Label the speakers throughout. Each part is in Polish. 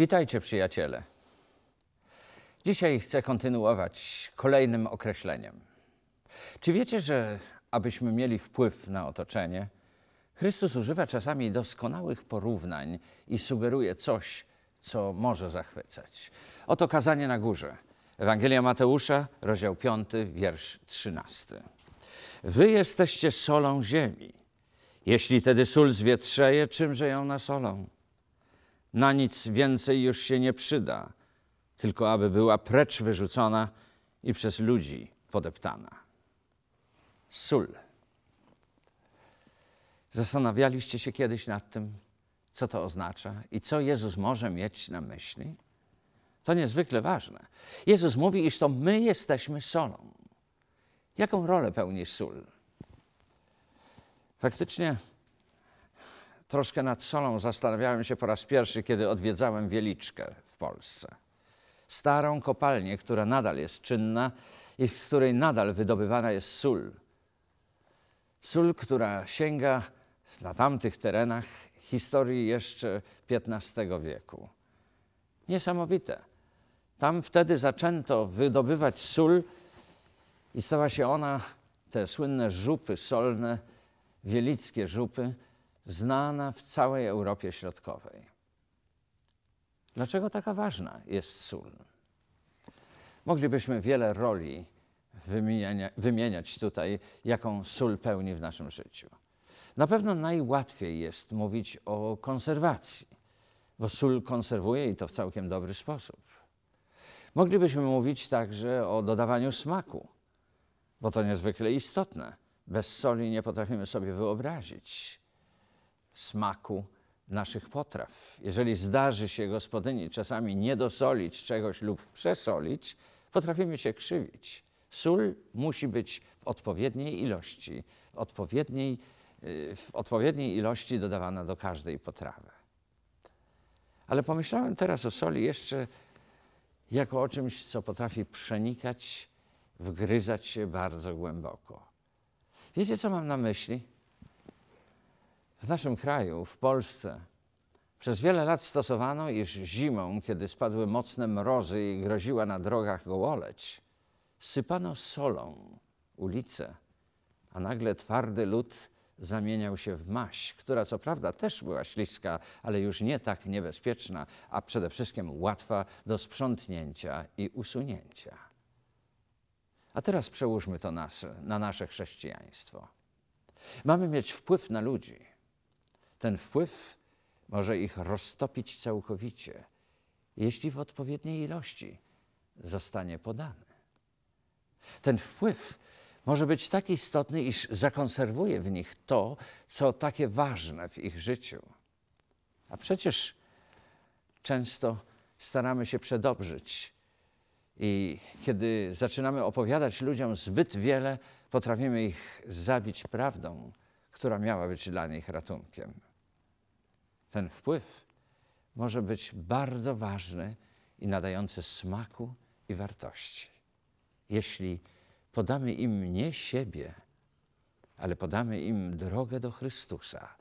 Speaker 1: Witajcie, przyjaciele. Dzisiaj chcę kontynuować kolejnym określeniem. Czy wiecie, że abyśmy mieli wpływ na otoczenie, Chrystus używa czasami doskonałych porównań i sugeruje coś, co może zachwycać? Oto kazanie na górze. Ewangelia Mateusza, rozdział 5, wiersz 13. Wy jesteście solą ziemi. Jeśli tedy sól zwietrzeje, czymże ją nasolą? na nic więcej już się nie przyda, tylko aby była precz wyrzucona i przez ludzi podeptana. Sól. Zastanawialiście się kiedyś nad tym, co to oznacza i co Jezus może mieć na myśli? To niezwykle ważne. Jezus mówi, iż to my jesteśmy solą. Jaką rolę pełni sól? Faktycznie Troszkę nad solą zastanawiałem się po raz pierwszy, kiedy odwiedzałem Wieliczkę w Polsce. Starą kopalnię, która nadal jest czynna i z której nadal wydobywana jest sól. Sól, która sięga na tamtych terenach historii jeszcze XV wieku. Niesamowite. Tam wtedy zaczęto wydobywać sól i stała się ona, te słynne żupy solne, wielickie żupy, znana w całej Europie Środkowej. Dlaczego taka ważna jest sól? Moglibyśmy wiele roli wymieniać, wymieniać tutaj, jaką sól pełni w naszym życiu. Na pewno najłatwiej jest mówić o konserwacji, bo sól konserwuje i to w całkiem dobry sposób. Moglibyśmy mówić także o dodawaniu smaku, bo to niezwykle istotne. Bez soli nie potrafimy sobie wyobrazić smaku naszych potraw. Jeżeli zdarzy się gospodyni czasami niedosolić czegoś lub przesolić, potrafimy się krzywić. Sól musi być w odpowiedniej ilości, w odpowiedniej, y, w odpowiedniej ilości dodawana do każdej potrawy. Ale pomyślałem teraz o soli jeszcze jako o czymś, co potrafi przenikać, wgryzać się bardzo głęboko. Wiecie, co mam na myśli? W naszym kraju, w Polsce, przez wiele lat stosowano, iż zimą, kiedy spadły mocne mrozy i groziła na drogach gołoleć, sypano solą ulice, a nagle twardy lód zamieniał się w maś, która co prawda też była śliska, ale już nie tak niebezpieczna, a przede wszystkim łatwa do sprzątnięcia i usunięcia. A teraz przełóżmy to nasze, na nasze chrześcijaństwo. Mamy mieć wpływ na ludzi – ten wpływ może ich roztopić całkowicie, jeśli w odpowiedniej ilości zostanie podany. Ten wpływ może być tak istotny, iż zakonserwuje w nich to, co takie ważne w ich życiu. A przecież często staramy się przedobrzyć i kiedy zaczynamy opowiadać ludziom zbyt wiele, potrafimy ich zabić prawdą, która miała być dla nich ratunkiem ten wpływ może być bardzo ważny i nadający smaku i wartości. Jeśli podamy im nie siebie, ale podamy im drogę do Chrystusa,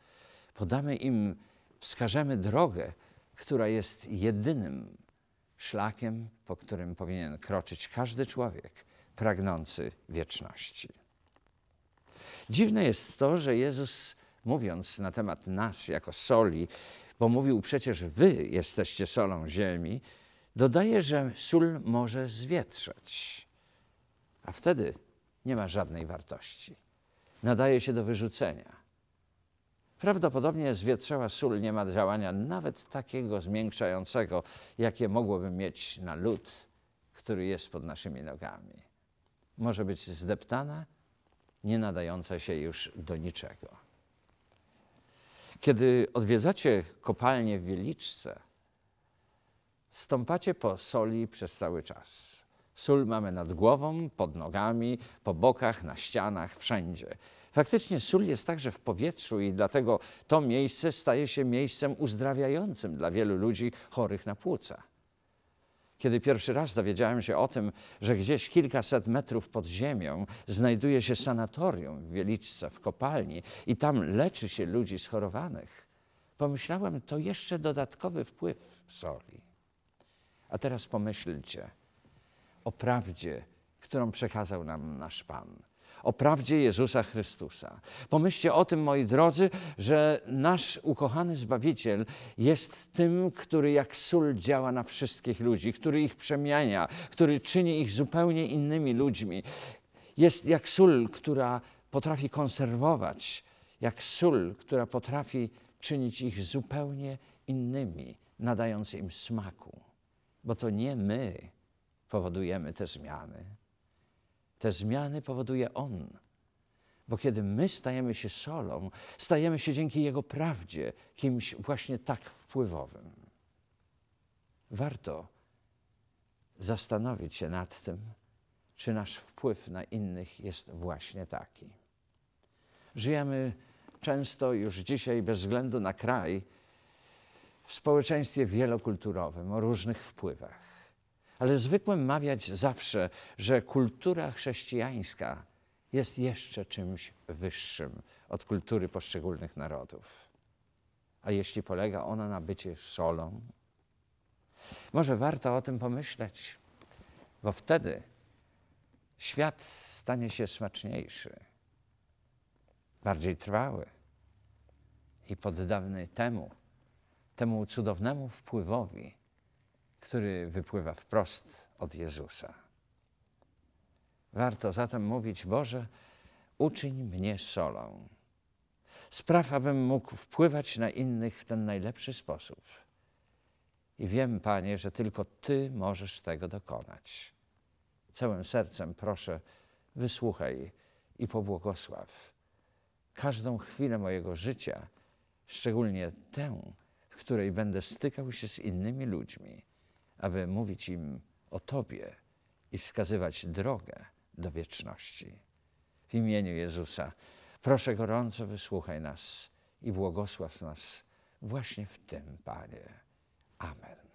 Speaker 1: podamy im, wskażemy drogę, która jest jedynym szlakiem, po którym powinien kroczyć każdy człowiek pragnący wieczności. Dziwne jest to, że Jezus mówiąc na temat nas jako soli, bo mówił przecież wy jesteście solą ziemi, dodaje, że sól może zwietrzeć, a wtedy nie ma żadnej wartości. Nadaje się do wyrzucenia. Prawdopodobnie zwietrzała sól nie ma działania nawet takiego zmiękczającego, jakie mogłoby mieć na lód, który jest pod naszymi nogami. Może być zdeptana, nie nadająca się już do niczego. Kiedy odwiedzacie kopalnię w Wieliczce, stąpacie po soli przez cały czas. Sól mamy nad głową, pod nogami, po bokach, na ścianach, wszędzie. Faktycznie sól jest także w powietrzu i dlatego to miejsce staje się miejscem uzdrawiającym dla wielu ludzi chorych na płuca. Kiedy pierwszy raz dowiedziałem się o tym, że gdzieś kilkaset metrów pod ziemią znajduje się sanatorium w Wieliczce, w kopalni i tam leczy się ludzi schorowanych, pomyślałem, to jeszcze dodatkowy wpływ soli. A teraz pomyślcie o prawdzie, którą przekazał nam nasz Pan – o prawdzie Jezusa Chrystusa. Pomyślcie o tym, moi drodzy, że nasz ukochany Zbawiciel jest tym, który jak sól działa na wszystkich ludzi, który ich przemienia, który czyni ich zupełnie innymi ludźmi. Jest jak sól, która potrafi konserwować, jak sól, która potrafi czynić ich zupełnie innymi, nadając im smaku. Bo to nie my powodujemy te zmiany, te zmiany powoduje On. Bo kiedy my stajemy się solą, stajemy się dzięki Jego prawdzie kimś właśnie tak wpływowym. Warto zastanowić się nad tym, czy nasz wpływ na innych jest właśnie taki. Żyjemy często już dzisiaj, bez względu na kraj, w społeczeństwie wielokulturowym, o różnych wpływach. Ale zwykłem mawiać zawsze, że kultura chrześcijańska jest jeszcze czymś wyższym od kultury poszczególnych narodów. A jeśli polega ona na bycie solą, może warto o tym pomyśleć, bo wtedy świat stanie się smaczniejszy, bardziej trwały i poddawny temu, temu cudownemu wpływowi, który wypływa wprost od Jezusa. Warto zatem mówić: Boże, uczyń mnie solą. Spraw, abym mógł wpływać na innych w ten najlepszy sposób. I wiem, Panie, że tylko Ty możesz tego dokonać. Całym sercem proszę, wysłuchaj i pobłogosław każdą chwilę mojego życia, szczególnie tę, w której będę stykał się z innymi ludźmi aby mówić im o Tobie i wskazywać drogę do wieczności. W imieniu Jezusa proszę gorąco wysłuchaj nas i błogosław nas właśnie w tym, Panie. Amen.